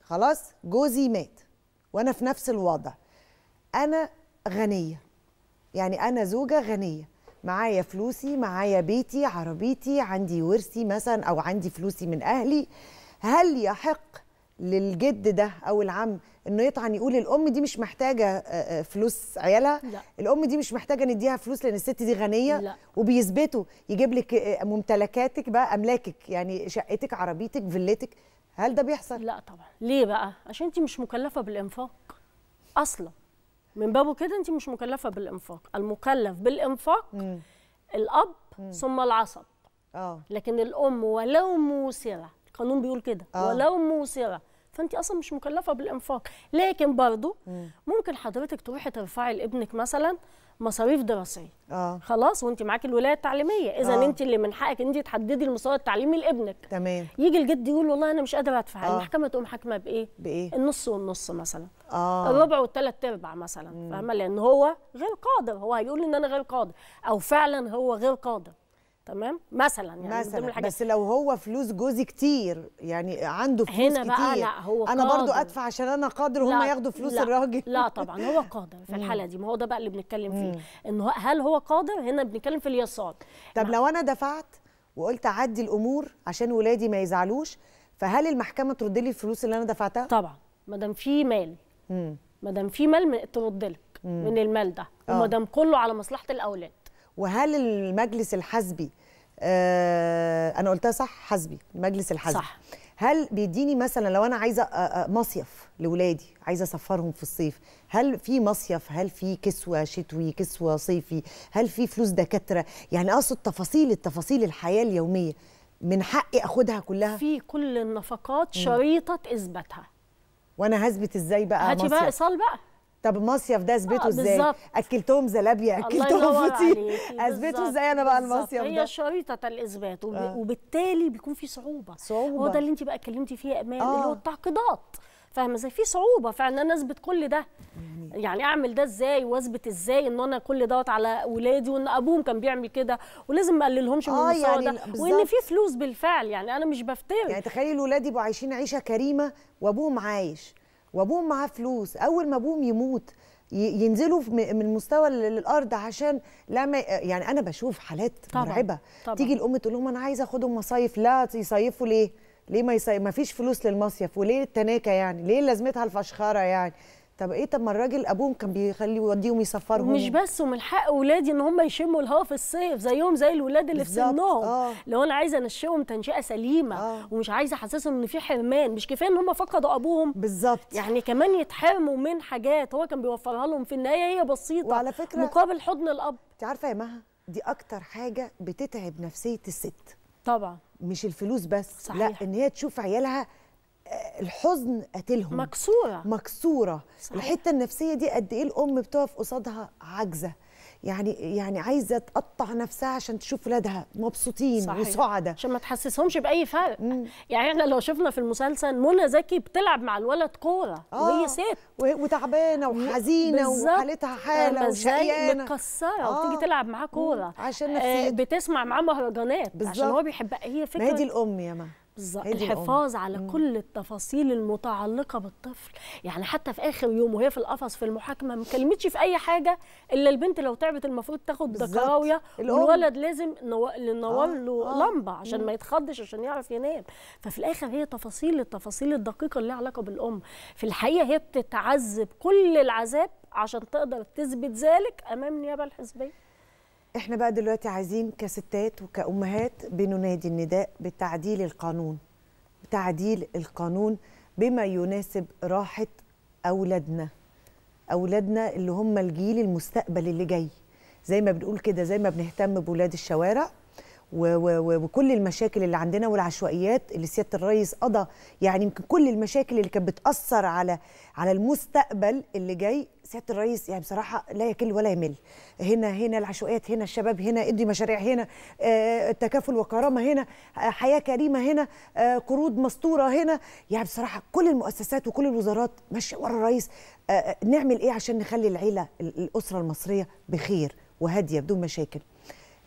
خلاص جوزي مات وانا في نفس الوضع انا غنيه يعني انا زوجه غنيه معايا فلوسي معايا بيتي عربيتي عندي ورثي مثلا او عندي فلوسي من اهلي هل يحق للجد ده او العم انه يطعن يقول الام دي مش محتاجه آه، آه، فلوس عيالها لا. الام دي مش محتاجه نديها فلوس لان الست دي غنيه لا. وبيثبتوا يجيب لك آه، ممتلكاتك بقى املاكك يعني شقتك عربيتك فيلتك هل ده بيحصل لا طبعا ليه بقى عشان انت مش مكلفه بالانفاق اصلا من بابه كده انت مش مكلفه بالانفاق المكلف بالانفاق مم. الاب مم. ثم العصب أوه. لكن الام ولو موسره القانون بيقول كده آه. ولو موسره فانت اصلا مش مكلفه بالانفاق لكن برضه ممكن حضرتك تروحي ترفعي لابنك مثلا مصاريف دراسيه اه خلاص وانت معاكي الولايه التعليميه اذا آه. انت اللي من حقك انت تحددي المستوى التعليمي لابنك تمام يجي الجد يقول والله انا مش قادره ادفع آه. المحكمه تقوم حاكمه بايه بايه النص والنص مثلا آه. الربع والثلاث ارباع مثلا فاهمه لان هو غير قادر هو هيقول ان انا غير قادر او فعلا هو غير قادر تمام مثلا يعني مثلا من الحاجات بس لو هو فلوس جوزي كتير يعني عنده فلوس هنا بقى كتير لا هو انا قادر. برضو ادفع عشان انا قادر هم ياخدوا فلوس لا الراجل لا طبعا هو قادر في (laughs) الحاله دي ما هو ده بقى اللي بنتكلم فيه انه هل هو قادر هنا بنتكلم في اليسار طب لو انا دفعت وقلت اعدي الامور عشان ولادي ما يزعلوش فهل المحكمه ترد لي الفلوس اللي انا دفعتها طبعا ما دام في مال ما دام في مال ترد لك من المال ده آه. وما دام كله على مصلحه الاولاد وهل المجلس الحزبي آه، انا قلتها صح حزبي المجلس الحزبي صح هل بيديني مثلا لو انا عايزه آه، آه، مصيف لاولادي عايزه اسفرهم في الصيف هل في مصيف هل في كسوه شتوي كسوه صيفي هل في فلوس دكاتره يعني اقصد تفاصيل التفاصيل الحياه اليوميه من حقي اخدها كلها في كل النفقات شريطه اثباتها وانا هثبت ازاي بقى هاتي مصيف؟ بقى ايصال بقى طب المصيف ده اثبته آه، ازاي اكلتهم زلابيا اكلتهم فطير (laughs) اثبته ازاي انا بقى المصيف ده هي شريطه الاثبات وب... آه. وبالتالي بيكون في صعوبه صعوبه هو ده اللي انت بقى اتكلمتي فيه يا امان آه. اللي هو آه. التعقيدات فاهمه ازاي في صعوبه فعلا انا اثبت كل ده يعني اعمل ده ازاي واثبت ازاي ان انا كل دوت على ولادي وان ابوهم كان بيعمل كده ولازم ما اقللهمش من آه يعني وان في فلوس بالفعل يعني انا مش بفتري يعني تخيل ولادي يبقوا عايشين عيشه كريمه وابوهم عايش وابوهم معاه فلوس اول ما ابوهم يموت ينزلوا من مستوى الارض عشان ما يعني انا بشوف حالات طبعًا مرعبه طبعًا تيجي الام تقول لهم انا عايزه اخدهم مصايف لا يصيفوا ليه ليه ما, يصيف ما فيش فلوس للمصيف وليه التناكه يعني ليه لازمتها الفشخره يعني طب ايه طب ما الراجل ابوهم كان بيخلي يوديهم يسفرهم مش بس ومن حق اولادي ان هم يشموا الهواء في الصيف زيهم زي الولاد اللي في سنهم آه. لو انا عايزه انشئهم تنشئه سليمه آه. ومش عايزه احسسهم ان في حرمان مش كفايه ان هم فقدوا ابوهم بالظبط يعني كمان يتحرموا من حاجات هو كان بيوفرها لهم في النهايه هي بسيطه وعلى فكره مقابل حضن الاب انت عارفه يا مها دي اكتر حاجه بتتعب نفسيه الست طبعا مش الفلوس بس صحيح. لا ان هي تشوف عيالها الحزن قاتلهم مكسوره مكسوره صحيح. الحته النفسيه دي قد ايه الام بتقف قصادها عاجزه يعني يعني عايزه تقطع نفسها عشان تشوف ولادها مبسوطين صحيح. وسعداء عشان ما تحسسهمش باي فرق مم. يعني احنا لو شفنا في المسلسل منى زكي بتلعب مع الولد كوره آه. وهي ست وتعبانه وحزينه وحالتها حاله آه، وشقيانه متكسره آه. وتيجي تلعب معاه كوره عشان نفسيته آه بتسمع معاه مهرجانات عشان هو بيحبها هي فكره ما هي دي الام يا ما بالظبط الحفاظ على مم. كل التفاصيل المتعلقه بالطفل يعني حتى في اخر يوم وهي في القفص في المحاكمه ما كلمتش في اي حاجه الا البنت لو تعبت المفروض تاخد دكراويه والولد لازم نو... ننور آه، له آه. لمبه عشان مم. ما يتخضش عشان يعرف ينام ففي الاخر هي تفاصيل التفاصيل الدقيقه اللي علاقه بالام في الحقيقه هي بتتعذب كل العذاب عشان تقدر تثبت ذلك امام النيابه الحزبيه احنا بقى دلوقتي عايزين كستات وكأمهات بننادي النداء بتعديل القانون بتعديل القانون بما يناسب راحة أولادنا أولادنا اللي هم الجيل المستقبل اللي جاي زي ما بنقول كده زي ما بنهتم بولاد الشوارع وكل المشاكل اللي عندنا والعشوائيات اللي سياده الرئيس قضى يعني يمكن كل المشاكل اللي كانت بتاثر على على المستقبل اللي جاي سياده الرئيس يعني بصراحه لا يكل ولا يمل هنا هنا العشوائيات هنا الشباب هنا ادي مشاريع هنا آه التكافل وكرامه هنا آه حياه كريمه هنا آه قروض مستوره هنا يعني بصراحه كل المؤسسات وكل الوزارات ماشيه ورا الرئيس آه، آه، نعمل ايه عشان نخلي العيله الاسره المصريه بخير وهاديه بدون مشاكل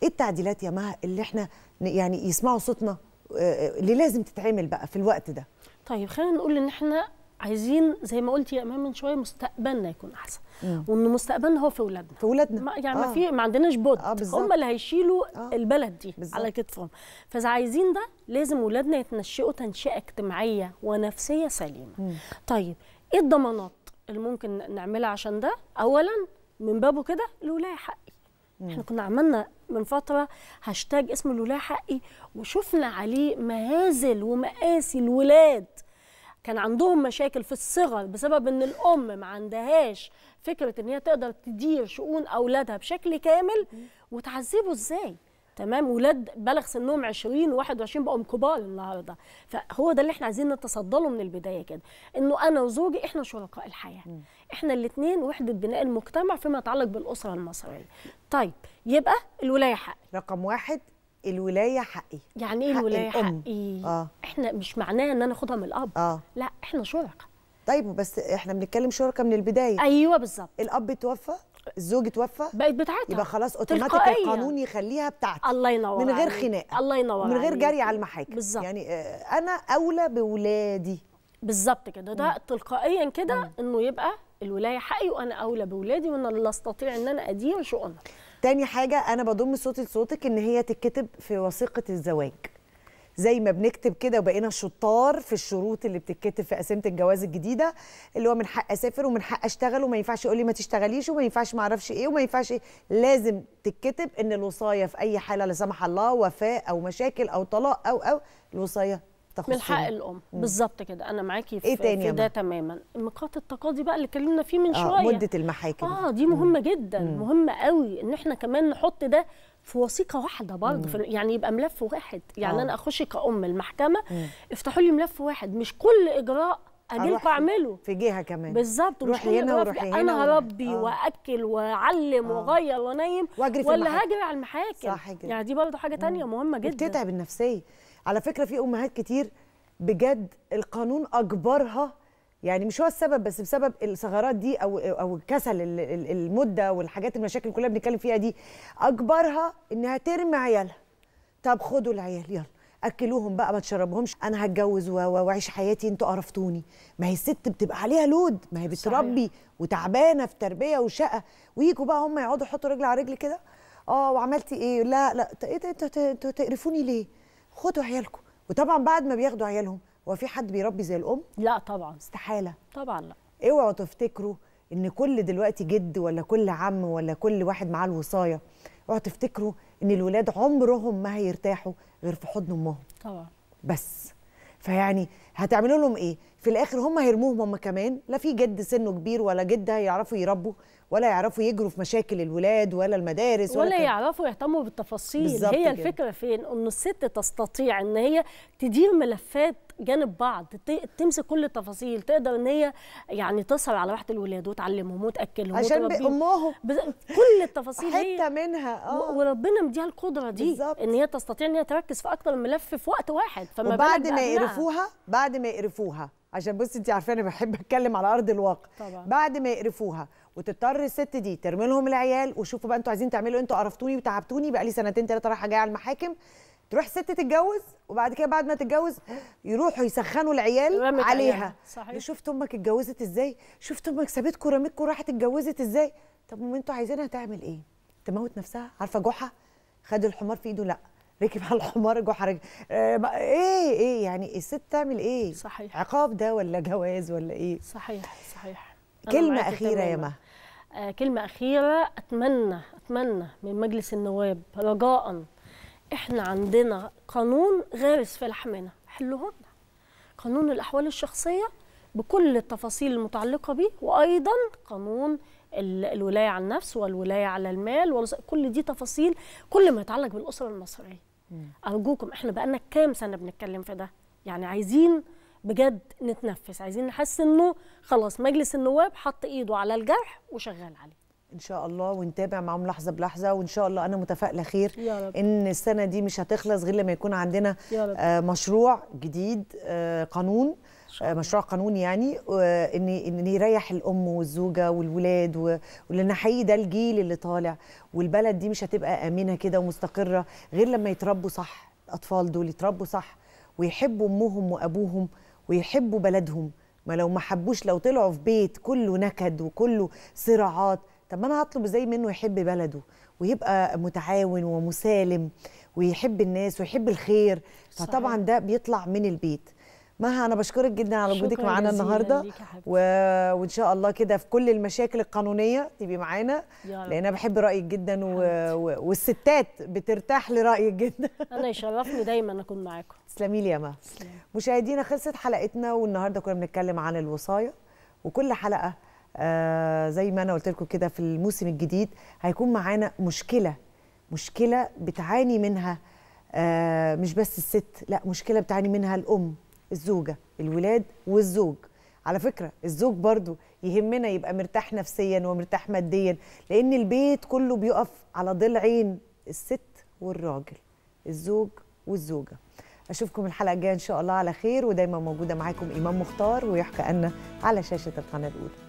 ايه التعديلات يا مها اللي احنا يعني يسمعوا صوتنا آه، اللي لازم تتعمل بقى في الوقت ده طيب خلينا نقول ان احنا عايزين زي ما قلت يا امام من شويه مستقبلنا يكون احسن وان مستقبلنا هو في اولادنا في اولادنا ما يعني آه. ما في ما عندناش بد آه هم اللي هيشيلوا آه. البلد دي بالزبط. على كتفهم فاذا عايزين ده لازم اولادنا يتنشئوا تنشئه اجتماعيه ونفسيه سليمه مم. طيب ايه الضمانات اللي ممكن نعملها عشان ده اولا من بابه كده الولايه حقي مم. احنا كنا عملنا من فتره هاشتاج اسمه الولايه حقي وشفنا عليه مهازل ومقاسي الولاد كان عندهم مشاكل في الصغر بسبب ان الام ما عندهاش فكره ان هي تقدر تدير شؤون اولادها بشكل كامل وتعذبوا ازاي تمام ولاد بلغ سنهم 20 و21 بقوا كبار النهارده فهو ده اللي احنا عايزين نتصدى له من البدايه كده انه انا وزوجي احنا شركاء الحياه احنا الاثنين وحده بناء المجتمع فيما يتعلق بالاسره المصريه طيب يبقى الولايه حق رقم واحد الولايه حقي يعني ايه حق الولايه الأم. حقي آه. احنا مش معناه ان انا اخدها من الاب آه. لا احنا شركاء طيب بس احنا بنتكلم شركاء من البدايه ايوه بالظبط الاب توفى الزوج توفى بقت بتاعتها يبقى خلاص اوتوماتيك القانون يخليها بتاعتي الله ينور من غير خناقه الله ينور من غير جري على المحاكم بالظبط يعني آه، انا اولى بولادي بالظبط كده ده مم. تلقائيا كده انه يبقى الولايه حقي وانا اولى بولادي وانا اللي استطيع ان انا ادير شؤونهم تاني حاجه انا بضم صوتي لصوتك ان هي تتكتب في وثيقه الزواج زي ما بنكتب كده وبقينا شطار في الشروط اللي بتتكتب في قسيمه الجواز الجديده اللي هو من حق اسافر ومن حق اشتغل وما ينفعش يقول لي ما تشتغليش وما ينفعش ما اعرفش ايه وما ينفعش إيه لازم تتكتب ان الوصايه في اي حاله لا سمح الله وفاه او مشاكل او طلاق او او الوصايه تخص من حق الام بالظبط كده انا معاكي إيه في, إيه تاني في ده تماما نقاط التقاضي بقى اللي اتكلمنا فيه من آه، شويه آه مده المحاكم اه دي مهمه مم. جدا مم. مهمه قوي ان احنا كمان نحط ده في وثيقه واحده برضه يعني يبقى ملف واحد يعني آه. انا اخش كأم المحكمه افتحوا لي ملف واحد مش كل اجراء اجيلكوا اعمله في جهه كمان بالظبط روحي هنا وروحي هنا انا هربي آه. واكل واعلم آه. واغير وانيم واجري في ولا هجري على المحاكم صح كده يعني دي برضه حاجه ثانيه مهمه جدا بتتعب النفسيه على فكره في امهات كتير بجد القانون اجبرها يعني مش هو السبب بس بسبب الثغرات دي او او الكسل المده والحاجات المشاكل كلها بنتكلم فيها دي اجبرها انها ترمي عيالها طب خدوا العيال يلا اكلوهم بقى ما تشربهمش انا هتجوز واعيش حياتي انتوا قرفتوني ما هي الست بتبقى عليها لود ما هي بتربي وتعبانه في تربيه وشقه ويجوا بقى هم يقعدوا يحطوا رجل على رجل كده اه وعملتي ايه لا لا ايه انتوا تقرفوني ليه خدوا عيالكم وطبعا بعد ما بياخدوا عيالهم هو في حد بيربي زي الام لا طبعا استحاله طبعا لا اوعوا تفتكروا ان كل دلوقتي جد ولا كل عم ولا كل واحد معاه الوصايه اوعوا تفتكروا ان الولاد عمرهم ما هيرتاحوا غير في حضن امهم طبعا بس فيعني هتعملوا لهم ايه في الاخر هم هيرموهم هم كمان لا في جد سنه كبير ولا جد هيعرفوا يربوا ولا يعرفوا يجروا في مشاكل الولاد ولا المدارس ولا, ولا يعرفوا يهتموا بالتفاصيل هي كده. الفكره فين ان الست تستطيع ان هي تدير ملفات جانب بعض تمسك كل التفاصيل تقدر ان هي يعني تسهر على راحه الولاد وتعلمهم وتاكلهم عشان امهم كل التفاصيل حته منها اه وربنا مديها القدره دي بالزبط. ان هي تستطيع ان هي تركز في اكتر من ملف في وقت واحد فما وبعد ما يقرفوها بعد ما يقرفوها عشان بصي انت عارفه انا بحب اتكلم على ارض الواقع طبعا. بعد ما يقرفوها وتضطر الست دي ترمي لهم العيال وشوفوا بقى انتوا عايزين تعملوا إيه؟ انتوا قرفتوني وتعبتوني بقى لي سنتين ثلاثه رايحه جايه على المحاكم تروح الست تتجوز وبعد كده بعد ما تتجوز يروحوا يسخنوا العيال عليها صحيح. شفت امك اتجوزت ازاي شفت امك سابتكم رميتكم راحت اتجوزت ازاي طب ما انتوا عايزينها تعمل ايه تموت نفسها عارفه جحا خد الحمار في ايده لا ركب على الحمار جحا رج... آه ايه ايه يعني الست تعمل ايه صحيح عقاب ده ولا جواز ولا ايه صحيح صحيح كلمه اخيره يا مها آه، كلمة أخيرة أتمنى أتمنى من مجلس النواب رجاء إحنا عندنا قانون غارس في لحمنا حلوه لنا قانون الأحوال الشخصية بكل التفاصيل المتعلقة به وأيضا قانون الولاية على النفس والولاية على المال كل دي تفاصيل كل ما يتعلق بالأسرة المصرية أرجوكم إحنا بقالنا كام سنة بنتكلم في ده يعني عايزين بجد نتنفس عايزين نحس انه خلاص مجلس النواب حط ايده على الجرح وشغال عليه ان شاء الله ونتابع معاهم لحظه بلحظه وان شاء الله انا متفائله خير يا رب. ان السنه دي مش هتخلص غير لما يكون عندنا آه مشروع جديد آه قانون آه مشروع قانون يعني آه، ان ان يريح الام والزوجه والولاد ولان حقيقي ده الجيل اللي طالع والبلد دي مش هتبقى امنه كده ومستقره غير لما يتربوا صح الاطفال دول يتربوا صح ويحبوا امهم وابوهم ويحبوا بلدهم ما لو ما حبوش لو طلعوا في بيت كله نكد وكله صراعات طب ما انا هطلب ازاي منه يحب بلده ويبقى متعاون ومسالم ويحب الناس ويحب الخير صحيح. فطبعا ده بيطلع من البيت مها انا بشكرك جدا على وجودك معانا النهارده و... وان شاء الله كده في كل المشاكل القانونيه تبقي معانا لان انا بحب رايك جدا و... و... والستات بترتاح لرايك جدا (laughs) انا يشرفني دايما اكون معاكم تسلمي لي يا مها مشاهدينا خلصت حلقتنا والنهارده كنا بنتكلم عن الوصايه وكل حلقه آه زي ما انا قلت لكم كده في الموسم الجديد هيكون معانا مشكله مشكله بتعاني منها آه مش بس الست لا مشكله بتعاني منها الام الزوجه الولاد والزوج على فكره الزوج برضو يهمنا يبقى مرتاح نفسيا ومرتاح ماديا لان البيت كله بيقف على ضلعين الست والراجل الزوج والزوجه اشوفكم الحلقه الجايه ان شاء الله على خير ودايما موجوده معاكم ايمان مختار ويحكى أن على شاشه القناه الاولى